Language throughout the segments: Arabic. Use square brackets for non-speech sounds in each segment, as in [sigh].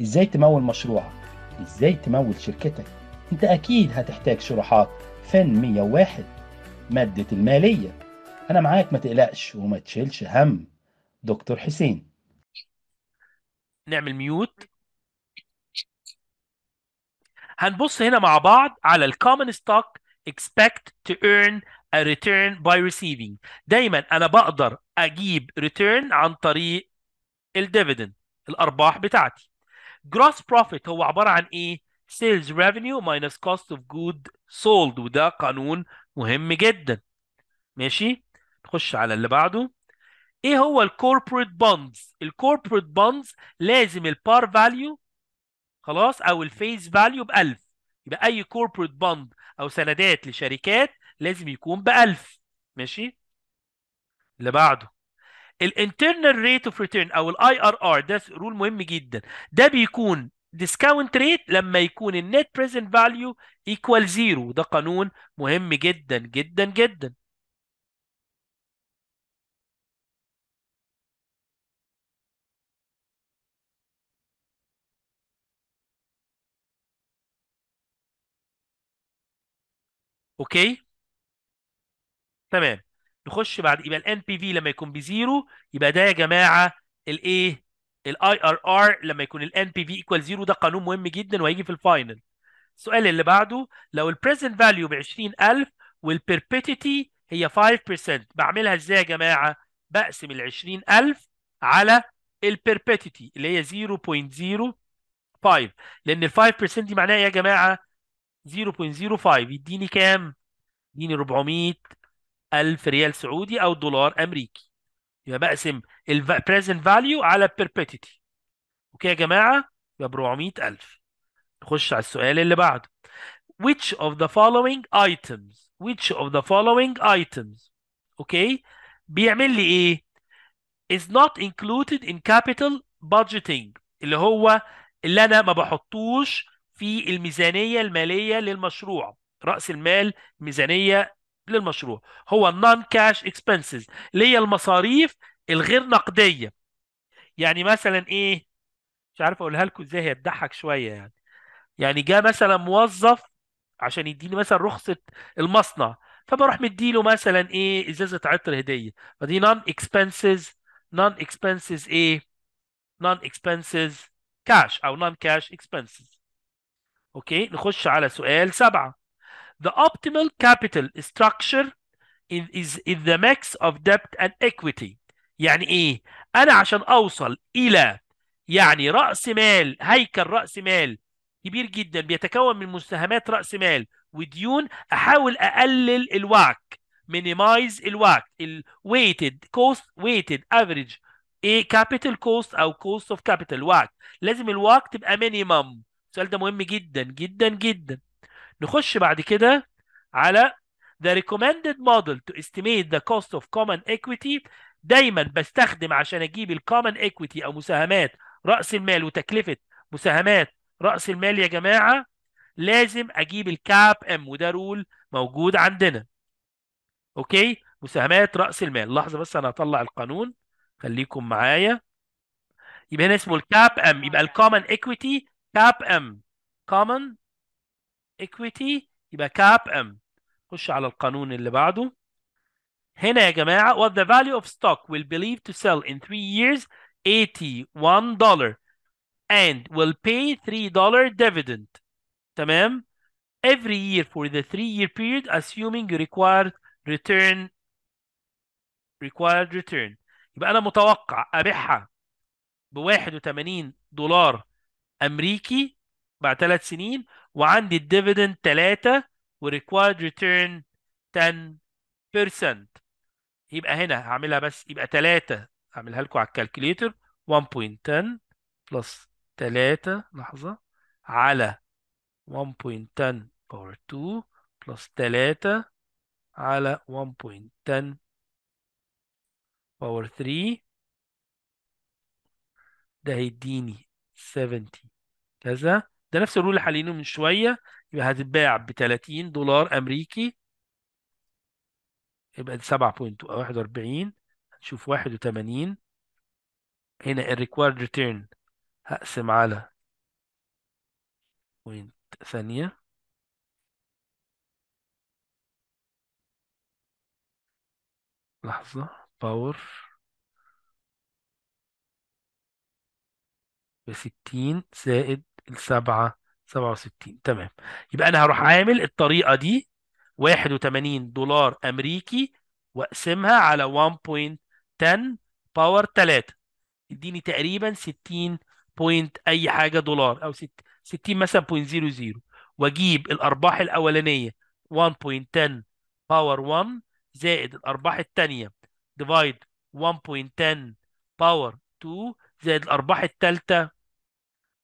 ازاي تمول مشروعك ازاي تمول شركتك انت اكيد هتحتاج شروحات فن 101 مادة المالية انا معاك ما تقلقش وما تشيلش هم دكتور حسين نعمل ميوت هنبص هنا مع بعض على الكومن ستوك expect to earn a return by receiving دايما انا بقدر اجيب return عن طريق الديفيدند الارباح بتاعتي جروس بروفيت هو عباره عن ايه؟ سيلز ريفينيو ماينس كوست اوف جود سولد وده قانون مهم جدا ماشي نخش على اللي بعده ايه هو الكوربريت بوندز الكوربريت بوندز لازم البار فاليو خلاص او الفيس فاليو ب 1000 يبقى اي corporate بوند او سندات لشركات لازم يكون ب 1000 ماشي اللي بعده الانترنال ريت اوف ريتيرن او الاي ار ار ده رول مهم جدا ده بيكون ديسكاونت ريت لما يكون النت بريزنت فاليو ايكوال زيرو ده قانون مهم جدا جدا جدا اوكي تمام نخش بعد يبقى الان بي في لما يكون بزيرو يبقى ده يا جماعه الايه الاي ار ار لما يكون الان بي في ايكوال زيرو ده قانون مهم جدا وهيجي في الفاينل السؤال اللي بعده لو البريزنت فاليو ب 20000 والبربيتيتي هي 5% بعملها ازاي يا جماعه بقسم ال 20000 على البربيتيتي اللي هي 0.05 لان ال 5% دي معناها إيه يا جماعه 0.05 يديني كام؟ يديني 400 1000 ريال سعودي او دولار امريكي يبقى بقسم البريزنت فاليو على perpetuity اوكي يا جماعه يبقى ب 400000 نخش على السؤال اللي بعده which of the following items which of the following items اوكي بيعمل لي ايه is not included in capital budgeting اللي هو اللي انا ما بحطوش في الميزانيه الماليه للمشروع راس المال ميزانيه للمشروع هو النون كاش اكسبنسز اللي هي المصاريف الغير نقديه يعني مثلا ايه مش عارف اقولها لكم ازاي هي تضحك شويه يعني يعني جه مثلا موظف عشان يديني مثلا رخصه المصنع فبروح مديله مثلا ايه ازازه عطر هديه فدي نون اكسبنسز نون اكسبنسز ايه نون اكسبنسز كاش او نون كاش اكسبنسز اوكي نخش على سؤال سبعة The optimal capital structure is in the mix of debt and equity. يعني ايه؟ انا عشان اوصل الى يعني راس مال هيكل راس مال كبير جدا بيتكون من مساهمات راس مال وديون احاول اقلل الواك مينيمايز الواك الويتد كوست ويتد افريج ايه كابيتال كوست او كوست اوف كابيتال واك لازم الواك تبقى مينيمم السؤال ده مهم جدا جدا جدا نخش بعد كده على the recommended model to estimate the cost of common equity دايما بستخدم عشان اجيب الكومن equity او مساهمات راس المال وتكلفه مساهمات راس المال يا جماعه لازم اجيب الكاب ام وده رول موجود عندنا اوكي مساهمات راس المال لحظه بس انا هطلع القانون خليكم معايا يبقى هنا اسمه الكاب ام يبقى الكومن equity كاب ام كومن ايكويتي يبقى كاب ام خش على القانون اللي بعده هنا يا جماعه what the value of stock will believe to sell in 3 years 81 dollar and will pay 3 dollar dividend تمام every year for the 3 year period assuming required return required return يبقى انا متوقع ابيعها ب 81 دولار امريكي بعد ثلاث سنين وعندي الديفيدند 3 وريكوايرد ريتيرن 10% يبقى هنا هعملها بس يبقى تلاتة هعملها لكم على الكالكوليتر 1.10 بلس 3 لحظة على 1.10 باور 2 بلس 3 على 1.10 باور 3 ده هيديني 70 كذا ده نفس الرول اللي حالينه من شويه يبقى هتتباع ب 30 دولار امريكي يبقى دي 7 بوينت 41 هنشوف 81 هنا الريكوارد ريتيرن هقسم على بوينت ثانية لحظة باور بستين زائد سبعة سبعة وستين تمام يبقى أنا هروح عامل الطريقة دي واحد دولار أمريكي وأقسمها على 1.10 باور 3 يديني تقريبا 60 بوينت أي حاجة دولار أو 60 مثلا بوينت زيرو زيرو وأجيب الأرباح الأولانية 1.10 باور 1 زائد الأرباح الثانية ديفايد 1.10 باور 2 زائد الأرباح الثالثة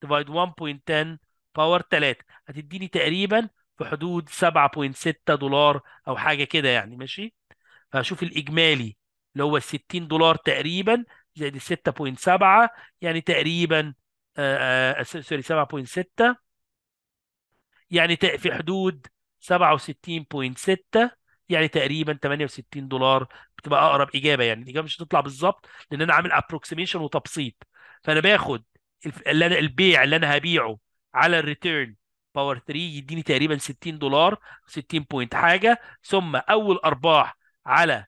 ديفايد 1.10 باور 3 هتديني تقريبا في حدود 7.6 دولار او حاجه كده يعني ماشي فهشوف الاجمالي اللي هو 60 دولار تقريبا زائد 6.7 يعني تقريبا آه، آه، آه، سوري 7.6 يعني في حدود 67.6 يعني تقريبا 68 دولار بتبقى اقرب اجابه يعني الاجابه مش هتطلع بالظبط لان انا عامل ابروكسيميشن وتبسيط فانا باخد اللي انا البيع اللي انا هبيعه على الريتيرن باور 3 يديني تقريبا 60 دولار 60 بوينت حاجه ثم اول ارباح على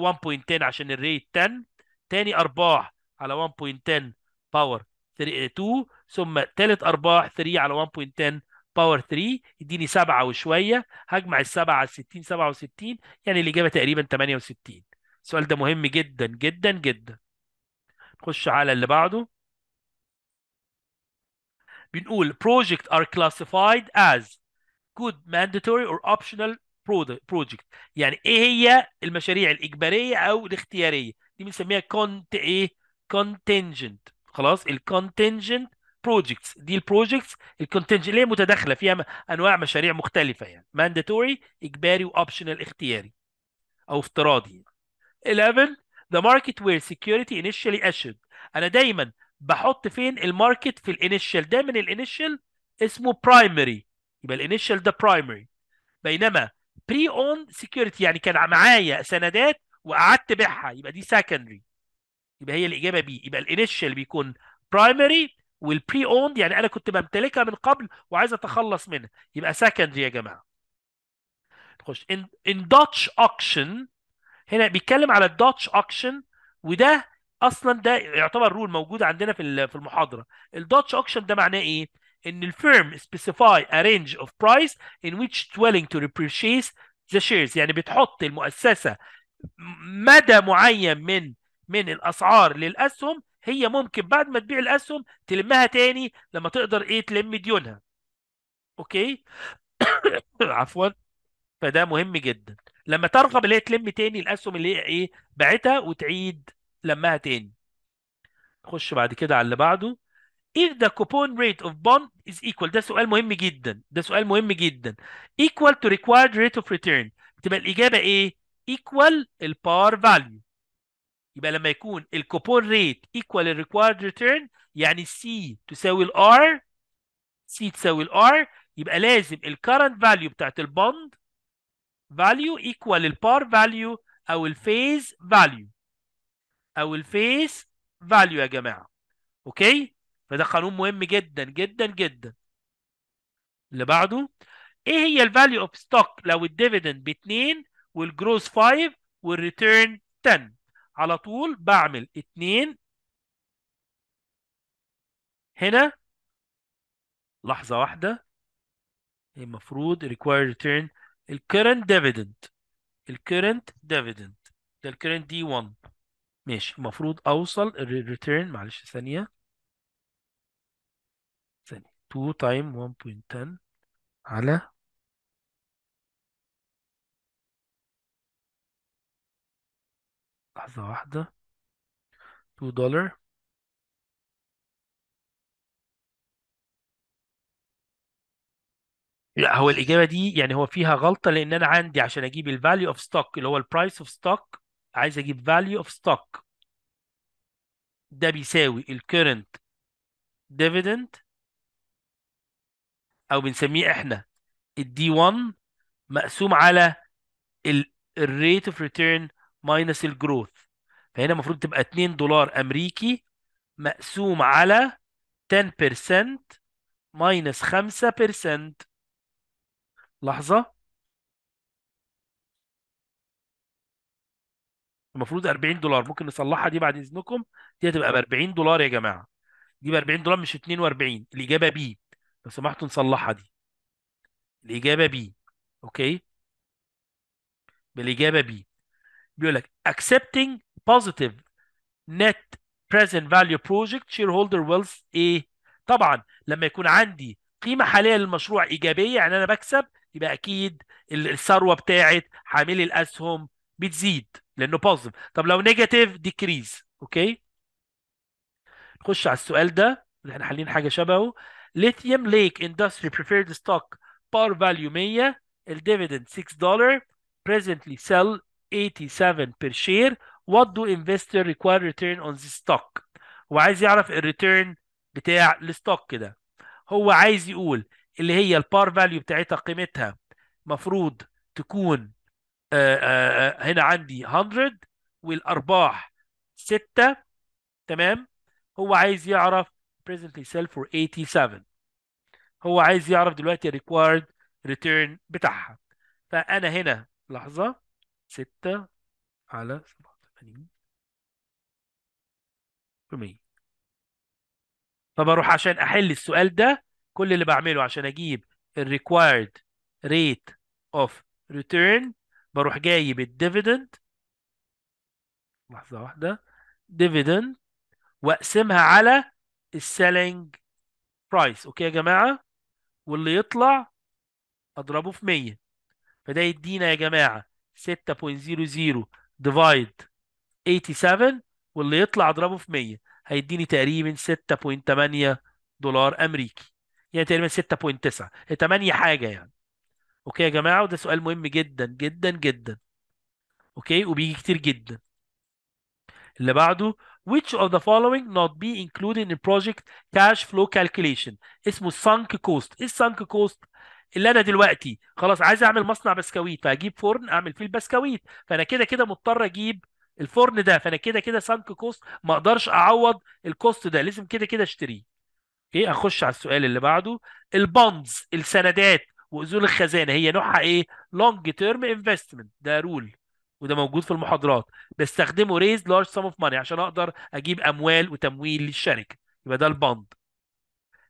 1.10 عشان الريت 10 تاني ارباح على 1.10 باور 2 ثم تالت ارباح 3 على 1.10 باور 3 يديني 7 وشويه هجمع ال 7 على 60 67 يعني الاجابه تقريبا 68 السؤال ده مهم جدا جدا جدا نخش على اللي بعده بنقول project are classified as good mandatory or optional project يعني ايه هي المشاريع الاجباريه او الاختياريه دي بنسميها كونت ايه contingent خلاص الكونتنجنت بروجكتس دي البروجكتس الكونتنجنت اللي هي متداخله فيها انواع مشاريع مختلفه يعني mandatory اجباري واوبشنال اختياري او افتراضي 11 يعني. the market where security initially assured انا دايما بحط فين الماركت في الانيشال ده من الانيشال اسمه برايمري يبقى الانيشال ده برايمري بينما بري اون سكيورتي يعني كان معايا سندات وقعدت بيعها يبقى دي سكندري يبقى هي الاجابه بي يبقى الانيشال بيكون برايمري والبري اوند يعني انا كنت بمتلكها من قبل وعايز اتخلص منها يبقى سكندري يا جماعه نخش ان داتش اوكشن هنا بيتكلم على الداتش اوكشن وده اصلا ده يعتبر رول موجود عندنا في في المحاضره الداتش اوكشن ده معناه ايه ان الفيرم سبيسيفاي ا رينج اوف برايس ان ويتش تويلينج تو repurchase ذا شيرز يعني بتحط المؤسسه مدى معين من من الاسعار للاسهم هي ممكن بعد ما تبيع الاسهم تلمها تاني لما تقدر ايه تلم ديونها اوكي [coughs] عفوا فده مهم جدا لما ترغب اللي هي تلم تاني الاسهم اللي هي ايه باعتها وتعيد لمها تاني نخش بعد كده على اللي بعده if the coupon rate of bond is equal ده سؤال مهم جدا ده سؤال مهم جدا equal to required rate of return بتبقى الإجابة إيه equal البار value يبقى لما يكون الكوبون ريت equal required return يعني C تساوي r C تساوي r يبقى لازم current value بتاعت البوند فاليو equal البار فاليو أو الفيز فاليو او الفيس فاليو يا جماعه اوكي فده قانون مهم جدا جدا جدا اللي بعده ايه هي الفاليو اوف ستوك لو الديفيدند ب 2 والجروس 5 والريتيرن 10 على طول بعمل 2 هنا لحظه واحده المفروض required return الكرنت ديفيدند الكرنت ديفيدند ده الكرنت دي 1 ماشي المفروض اوصل الريتيرن معلش ثانيه ثانيه 2 تايم 1.10 على لحظه واحده 2 دولار لا هو الإجابة دي يعني هو فيها غلطة لأن أنا عندي عشان أجيب الفاليو أوف ستوك اللي هو البرايس أوف ستوك عايز اجيب value of stock ده بيساوي ال current dividend او بنسميه احنا d 1 مقسوم على rate of return minus ال growth فهنا المفروض تبقى 2 دولار امريكي مقسوم على 10% minus 5% لحظة المفروض 40 دولار ممكن نصلحها دي بعد اذنكم دي هتبقى ب 40 دولار يا جماعه دي ب 40 دولار مش 42 الاجابه بي لو سمحتوا نصلحها دي الاجابه بي اوكي بالاجابه بي بيقول لك accepting positive net present value project shareholder wealth ايه طبعا لما يكون عندي قيمه حاليه للمشروع ايجابيه يعني انا بكسب يبقى اكيد الثروه بتاعت حاملي الاسهم بتزيد لانه بوزيتيف طب لو نيجاتيف ديكريز اوكي نخش على السؤال ده اللي احنا حالين حاجه شبهه ليثيوم ليك اندستري بريفيرد ستوك بار فاليو 100 الديفيدند 6 دولار presently sell 87 per share what do investor require return on this stock وعايز يعرف الريتيرن بتاع الستوك كده هو عايز يقول اللي هي البار فاليو بتاعتها قيمتها مفروض تكون آه، آه، آه، هنا عندي 100 والارباح 6 تمام هو عايز يعرف presently sell for 87 هو عايز يعرف دلوقتي required return بتاعها فانا هنا لحظه 6 على 87 100 فبروح عشان احل السؤال ده كل اللي بعمله عشان اجيب ال required rate of return بروح جايب الديفيدند لحظة واحدة ديفيدند واقسمها على السيلينج برايس اوكي يا جماعة واللي يطلع اضربه في 100 فده يدينا يا جماعة 6.00 ديفايد 87 واللي يطلع اضربه في 100 هيديني تقريبا 6.8 دولار امريكي يعني تقريبا 6.9 8 حاجة يعني اوكي يا جماعه وده سؤال مهم جدا جدا جدا اوكي وبيجي كتير جدا اللي بعده which of the following not be included in project cash flow calculation اسمه sunk cost ايه sunk كوست اللي انا دلوقتي خلاص عايز اعمل مصنع بسكويت فهجيب فرن اعمل فيه البسكويت فانا كده كده مضطر اجيب الفرن ده فانا كده كده sunk كوست ما اقدرش اعوض الكوست ده لازم كده كده اشتريه اوكي اخش على السؤال اللي بعده البوندز السندات واذون الخزانه هي نوعها ايه؟ لونج تيرم انفستمنت ده رول وده موجود في المحاضرات بستخدمه ريز لارج سم اوف ماني عشان اقدر اجيب اموال وتمويل للشركه يبقى ده البند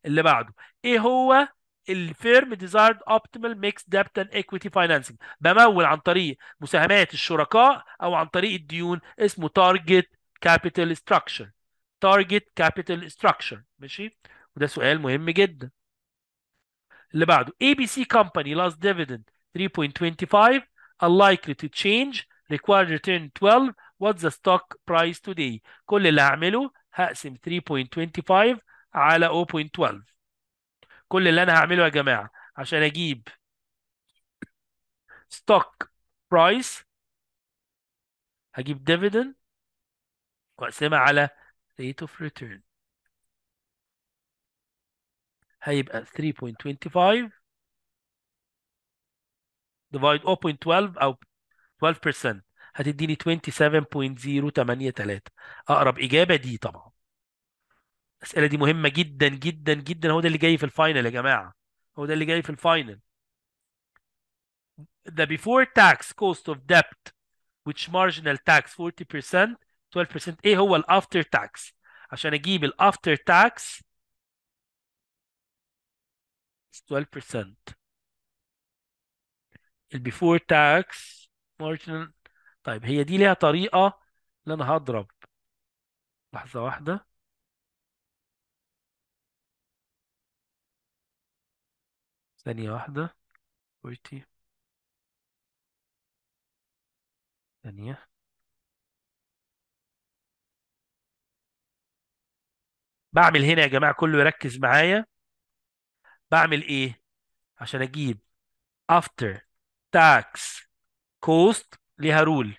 اللي بعده ايه هو الفيرم ديزايرد اوبتيمال ميكس ديبت اند ايكويتي فاينانسنج بمول عن طريق مساهمات الشركاء او عن طريق الديون اسمه تارجت كابيتال ستراكشر تارجت كابيتال ستراكشر ماشي وده سؤال مهم جدا اللي بعده اي بي سي dividend لاست ديفيدند 3.25 unlikely to change required return 12 what's the stock price today كل اللي هعمله هقسم 3.25 على 0.12 كل اللي انا هعمله يا جماعه عشان اجيب stock price هجيب dividend واقسمها على rate of return هيبقى 3.25 ديفايد 0.12 او 12% هتديني 27.083 اقرب اجابه دي طبعا الاسئله دي مهمه جدا جدا جدا هو ده اللي جاي في الفاينل يا جماعه هو ده اللي جاي في الفاينل the before tax cost of debt which marginal tax 40% 12% ايه هو الافتر تاكس عشان اجيب الافتر تاكس 12%. البيفور before tax marginal طيب هي دي ليها طريقة اللي أنا هضرب لحظة واحدة ثانية واحدة 40 ثانية بعمل هنا يا جماعة كله يركز معايا بعمل ايه عشان اجيب after tax cost ليها رول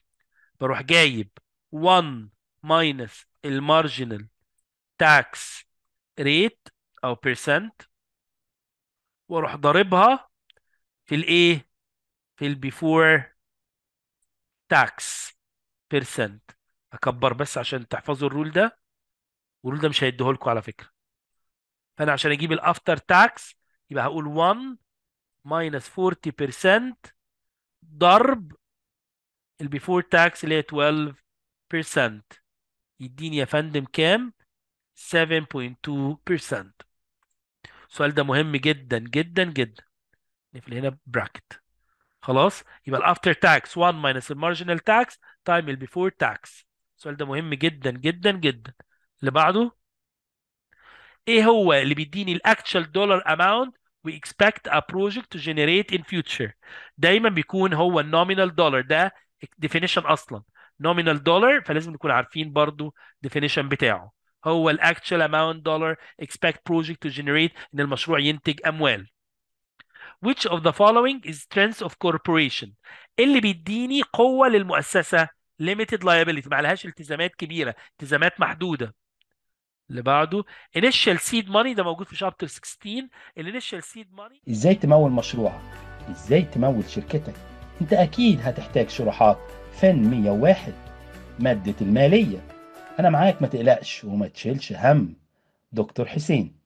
بروح جايب 1 minus المارجنال tax rate او percent واروح ضاربها في الايه في البيفور tax percent اكبر بس عشان تحفظوا الرول ده والرول ده مش هيديه لكم على فكره فانا عشان اجيب الافتر تاكس يبقى هقول 1 40% ضرب البيفور تاكس اللي هي 12% يديني يا فندم كام 7.2% السؤال ده مهم جدا جدا جدا نقفل هنا براكت خلاص يبقى الافتر تاكس 1 ماينس المارجنال تاكس تايم البيفور تاكس السؤال ده مهم جدا جدا جدا اللي بعده ايه هو اللي بيديني الاكتشال دولار اماونت we expect a project to generate in future دايما بيكون هو النومينال دولار ده definition اصلا نومينال دولار فلازم نكون عارفين برضو definition بتاعه هو ال actual amount dollar expect project to generate ان المشروع ينتج اموال which of the following is strength of corporation اللي بيديني قوة للمؤسسة limited liability ما عليهاش التزامات كبيرة التزامات محدودة اللي بعده انيشال سيد ماني ده موجود في شابتر 16 الانيشال سيد ماني ازاي تمول مشروعك ازاي تمول شركتك انت اكيد هتحتاج شروحات فن 101 مادة المالية انا معاك ما تقلقش وما تشيلش هم دكتور حسين